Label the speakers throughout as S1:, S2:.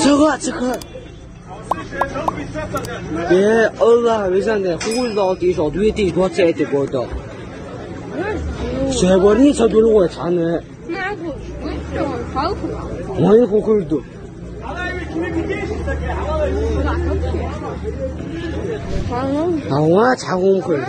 S1: 저거 저거 예 얼라 회사인데 호도 어디서 어에뛰 도착해 되고 또 세번이 저들고 왜 자네 많이 호구도 아와 자고 그래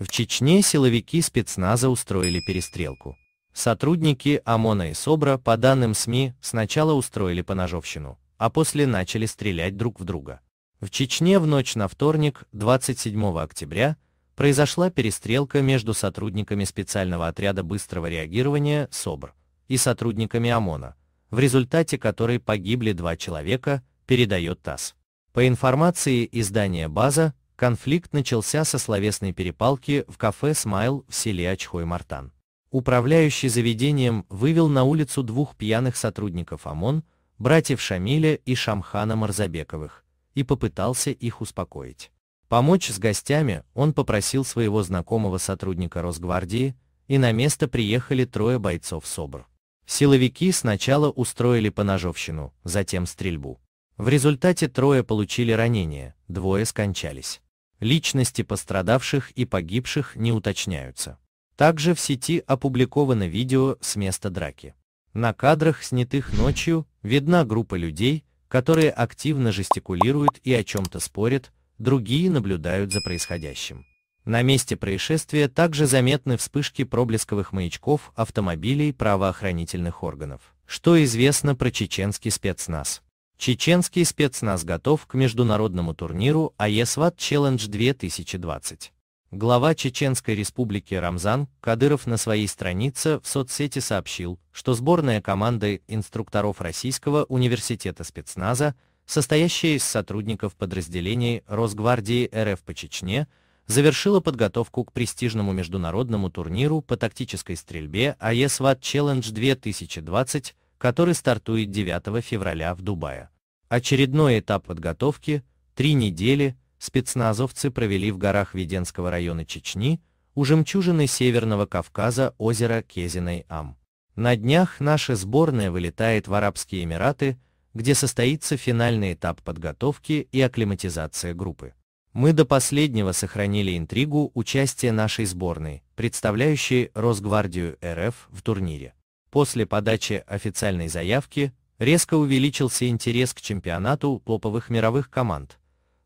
S1: В Чечне силовики спецназа устроили перестрелку. Сотрудники ОМОНа и СОБРа, по данным СМИ, сначала устроили поножовщину, а после начали стрелять друг в друга. В Чечне в ночь на вторник, 27 октября, произошла перестрелка между сотрудниками специального отряда быстрого реагирования СОБР и сотрудниками ОМОНа, в результате которой погибли два человека, передает ТАСС. По информации издания «База», Конфликт начался со словесной перепалки в кафе «Смайл» в селе Очхой-Мартан. Управляющий заведением вывел на улицу двух пьяных сотрудников ОМОН, братьев Шамиля и Шамхана Марзабековых, и попытался их успокоить. Помочь с гостями он попросил своего знакомого сотрудника Росгвардии, и на место приехали трое бойцов СОБР. Силовики сначала устроили поножовщину, затем стрельбу. В результате трое получили ранения, двое скончались. Личности пострадавших и погибших не уточняются. Также в сети опубликовано видео с места драки. На кадрах, снятых ночью, видна группа людей, которые активно жестикулируют и о чем-то спорят, другие наблюдают за происходящим. На месте происшествия также заметны вспышки проблесковых маячков автомобилей правоохранительных органов. Что известно про чеченский спецназ? Чеченский спецназ готов к международному турниру АЕСВАТ Челлендж 2020. Глава Чеченской республики Рамзан Кадыров на своей странице в соцсети сообщил, что сборная команды инструкторов Российского университета спецназа, состоящая из сотрудников подразделений Росгвардии РФ по Чечне, завершила подготовку к престижному международному турниру по тактической стрельбе АЕСВАТ Челлендж 2020, который стартует 9 февраля в Дубае. Очередной этап подготовки, три недели, спецназовцы провели в горах Веденского района Чечни, у жемчужины Северного Кавказа озера Кезиной-Ам. На днях наша сборная вылетает в Арабские Эмираты, где состоится финальный этап подготовки и акклиматизация группы. Мы до последнего сохранили интригу участия нашей сборной, представляющей Росгвардию РФ в турнире. После подачи официальной заявки Резко увеличился интерес к чемпионату топовых мировых команд.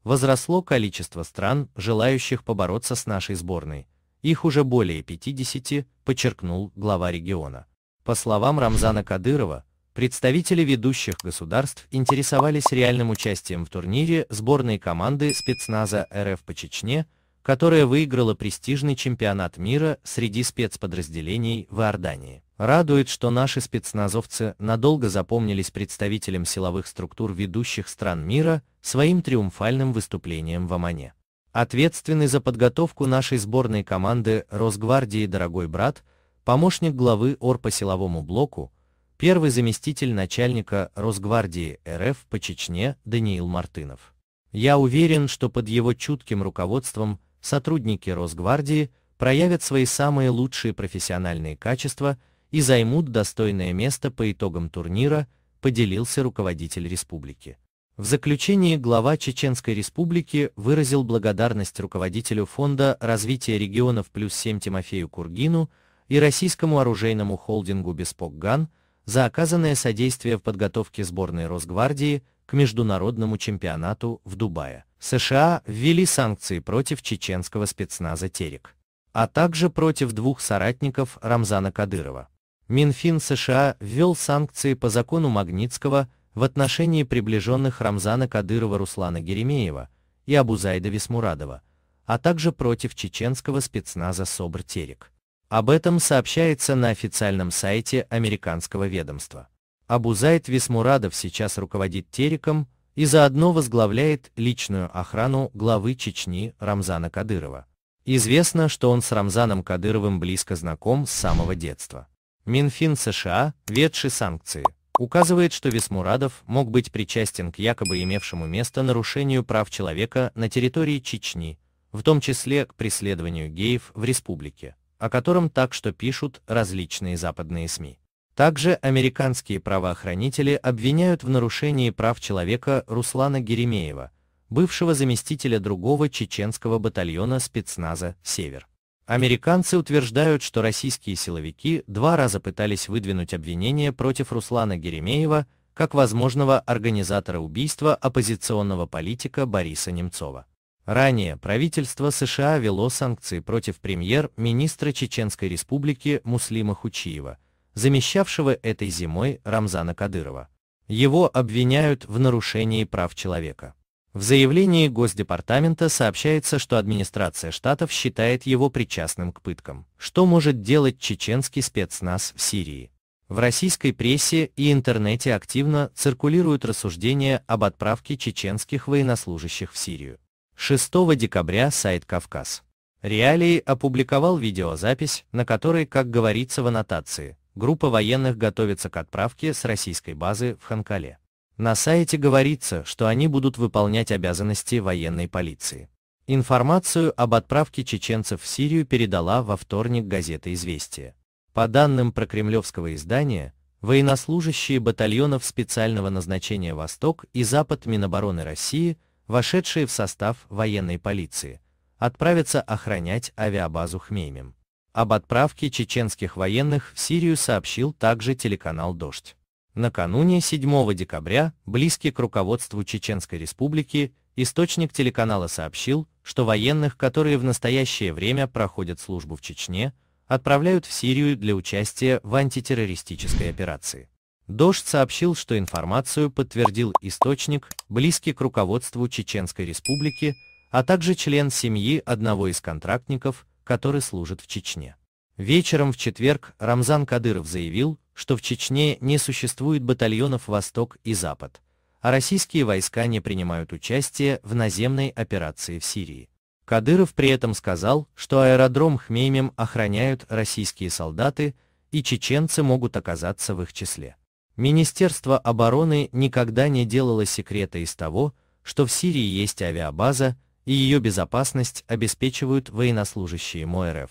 S1: Возросло количество стран, желающих побороться с нашей сборной. Их уже более 50, подчеркнул глава региона. По словам Рамзана Кадырова, представители ведущих государств интересовались реальным участием в турнире сборной команды спецназа РФ по Чечне, которая выиграла престижный чемпионат мира среди спецподразделений в Иордании. Радует, что наши спецназовцы надолго запомнились представителям силовых структур ведущих стран мира своим триумфальным выступлением в Омане. Ответственный за подготовку нашей сборной команды Росгвардии дорогой брат, помощник главы ОР по силовому блоку, первый заместитель начальника Росгвардии РФ по Чечне Даниил Мартынов. Я уверен, что под его чутким руководством сотрудники Росгвардии проявят свои самые лучшие профессиональные качества – и займут достойное место по итогам турнира, поделился руководитель республики. В заключении глава Чеченской республики выразил благодарность руководителю Фонда развития регионов плюс 7 Тимофею Кургину и российскому оружейному холдингу «Беспокган» за оказанное содействие в подготовке сборной Росгвардии к международному чемпионату в Дубае. США ввели санкции против чеченского спецназа «Терек», а также против двух соратников Рамзана Кадырова. Минфин США ввел санкции по закону Магнитского в отношении приближенных Рамзана Кадырова Руслана Геремеева и Абузайда Висмурадова, а также против чеченского спецназа СОБР-Терек. Об этом сообщается на официальном сайте американского ведомства. Абузайд Висмурадов сейчас руководит Тереком и заодно возглавляет личную охрану главы Чечни Рамзана Кадырова. Известно, что он с Рамзаном Кадыровым близко знаком с самого детства. Минфин США, ведший санкции, указывает, что Весмурадов мог быть причастен к якобы имевшему место нарушению прав человека на территории Чечни, в том числе к преследованию геев в республике, о котором так что пишут различные западные СМИ. Также американские правоохранители обвиняют в нарушении прав человека Руслана Геремеева, бывшего заместителя другого чеченского батальона спецназа «Север». Американцы утверждают, что российские силовики два раза пытались выдвинуть обвинение против Руслана Геремеева как возможного организатора убийства оппозиционного политика Бориса Немцова. Ранее правительство США вело санкции против премьер-министра Чеченской республики Муслима Хучиева, замещавшего этой зимой Рамзана Кадырова. Его обвиняют в нарушении прав человека. В заявлении Госдепартамента сообщается, что администрация штатов считает его причастным к пыткам. Что может делать чеченский спецназ в Сирии? В российской прессе и интернете активно циркулируют рассуждения об отправке чеченских военнослужащих в Сирию. 6 декабря сайт «Кавказ». Реалии опубликовал видеозапись, на которой, как говорится в аннотации, группа военных готовится к отправке с российской базы в Ханкале. На сайте говорится, что они будут выполнять обязанности военной полиции. Информацию об отправке чеченцев в Сирию передала во вторник газета «Известия». По данным прокремлевского издания, военнослужащие батальонов специального назначения «Восток» и «Запад» Минобороны России, вошедшие в состав военной полиции, отправятся охранять авиабазу «Хмеймим». Об отправке чеченских военных в Сирию сообщил также телеканал «Дождь». Накануне 7 декабря, близкий к руководству Чеченской Республики, источник телеканала сообщил, что военных, которые в настоящее время проходят службу в Чечне, отправляют в Сирию для участия в антитеррористической операции. Дождь сообщил, что информацию подтвердил источник, близкий к руководству Чеченской Республики, а также член семьи одного из контрактников, который служит в Чечне. Вечером в четверг Рамзан Кадыров заявил, что в Чечне не существует батальонов «Восток» и «Запад», а российские войска не принимают участие в наземной операции в Сирии. Кадыров при этом сказал, что аэродром Хмеймим охраняют российские солдаты, и чеченцы могут оказаться в их числе. Министерство обороны никогда не делало секрета из того, что в Сирии есть авиабаза, и ее безопасность обеспечивают военнослужащие МОРФ.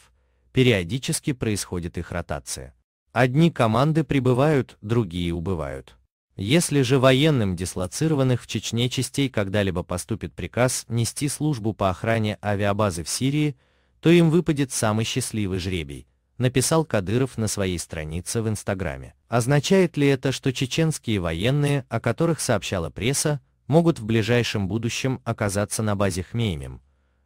S1: Периодически происходит их ротация. Одни команды прибывают, другие убывают. Если же военным дислоцированных в Чечне частей когда-либо поступит приказ нести службу по охране авиабазы в Сирии, то им выпадет самый счастливый жребий, написал Кадыров на своей странице в Инстаграме. Означает ли это, что чеченские военные, о которых сообщала пресса, могут в ближайшем будущем оказаться на базе Хмеймим?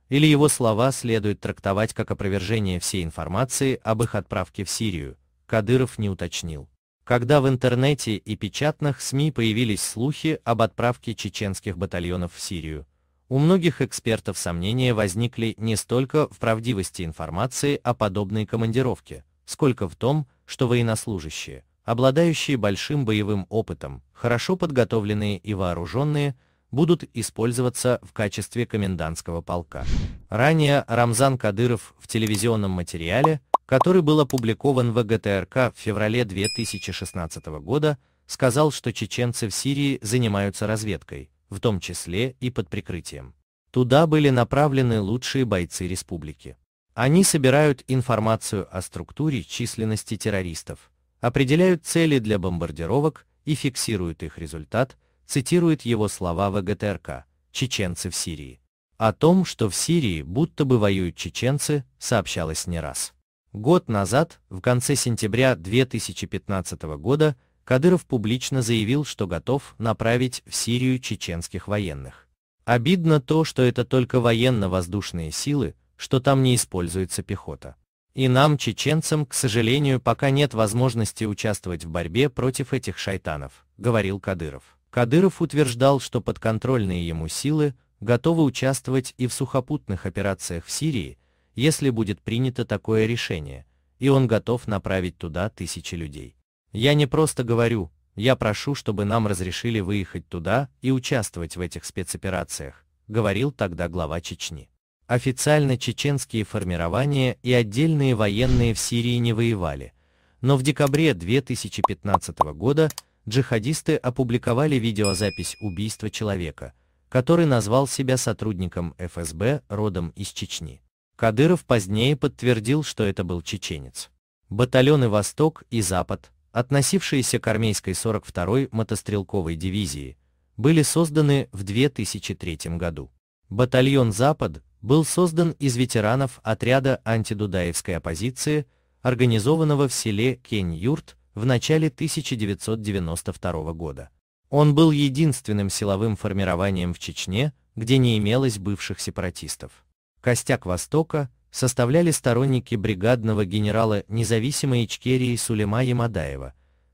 S1: Или его слова следует трактовать как опровержение всей информации об их отправке в Сирию, Кадыров не уточнил. Когда в интернете и печатных СМИ появились слухи об отправке чеченских батальонов в Сирию, у многих экспертов сомнения возникли не столько в правдивости информации о подобной командировке, сколько в том, что военнослужащие, обладающие большим боевым опытом, хорошо подготовленные и вооруженные, будут использоваться в качестве комендантского полка. Ранее Рамзан Кадыров в телевизионном материале который был опубликован в ГТРК в феврале 2016 года, сказал, что чеченцы в Сирии занимаются разведкой, в том числе и под прикрытием. Туда были направлены лучшие бойцы республики. Они собирают информацию о структуре численности террористов, определяют цели для бомбардировок и фиксируют их результат, цитирует его слова ВГТРК, чеченцы в Сирии. О том, что в Сирии будто бы воюют чеченцы, сообщалось не раз. Год назад, в конце сентября 2015 года, Кадыров публично заявил, что готов направить в Сирию чеченских военных. Обидно то, что это только военно-воздушные силы, что там не используется пехота. И нам, чеченцам, к сожалению, пока нет возможности участвовать в борьбе против этих шайтанов, говорил Кадыров. Кадыров утверждал, что подконтрольные ему силы готовы участвовать и в сухопутных операциях в Сирии, если будет принято такое решение, и он готов направить туда тысячи людей. Я не просто говорю, я прошу, чтобы нам разрешили выехать туда и участвовать в этих спецоперациях, говорил тогда глава Чечни. Официально чеченские формирования и отдельные военные в Сирии не воевали, но в декабре 2015 года джихадисты опубликовали видеозапись убийства человека, который назвал себя сотрудником ФСБ родом из Чечни. Кадыров позднее подтвердил, что это был чеченец. Батальоны «Восток» и «Запад», относившиеся к армейской 42-й мотострелковой дивизии, были созданы в 2003 году. Батальон «Запад» был создан из ветеранов отряда антидудаевской оппозиции, организованного в селе Кень-Юрт в начале 1992 года. Он был единственным силовым формированием в Чечне, где не имелось бывших сепаратистов. Костяк Востока составляли сторонники бригадного генерала независимой Ичкерии Сулейма Ямадаева,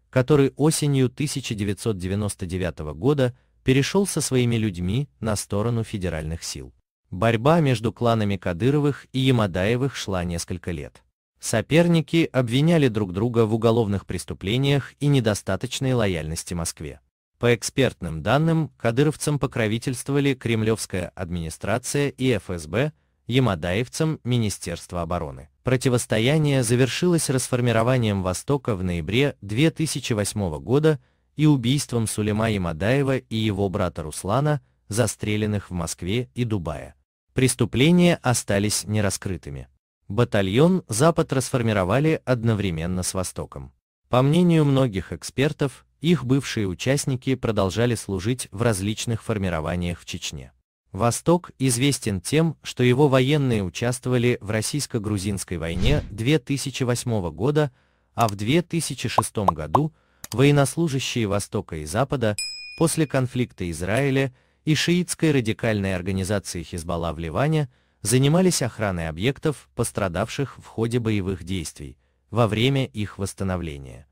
S1: который осенью 1999 года перешел со своими людьми на сторону федеральных сил. Борьба между кланами Кадыровых и Ямадаевых шла несколько лет. Соперники обвиняли друг друга в уголовных преступлениях и недостаточной лояльности Москве. По экспертным данным, кадыровцам покровительствовали кремлевская администрация и ФСБ, ямадаевцам Министерства обороны. Противостояние завершилось расформированием Востока в ноябре 2008 года и убийством Сулейма Ямадаева и его брата Руслана, застреленных в Москве и Дубае. Преступления остались нераскрытыми. Батальон «Запад» расформировали одновременно с Востоком. По мнению многих экспертов, их бывшие участники продолжали служить в различных формированиях в Чечне. Восток известен тем, что его военные участвовали в российско-грузинской войне 2008 года, а в 2006 году военнослужащие Востока и Запада после конфликта Израиля и шиитской радикальной организации Хизбалла в Ливане занимались охраной объектов, пострадавших в ходе боевых действий, во время их восстановления.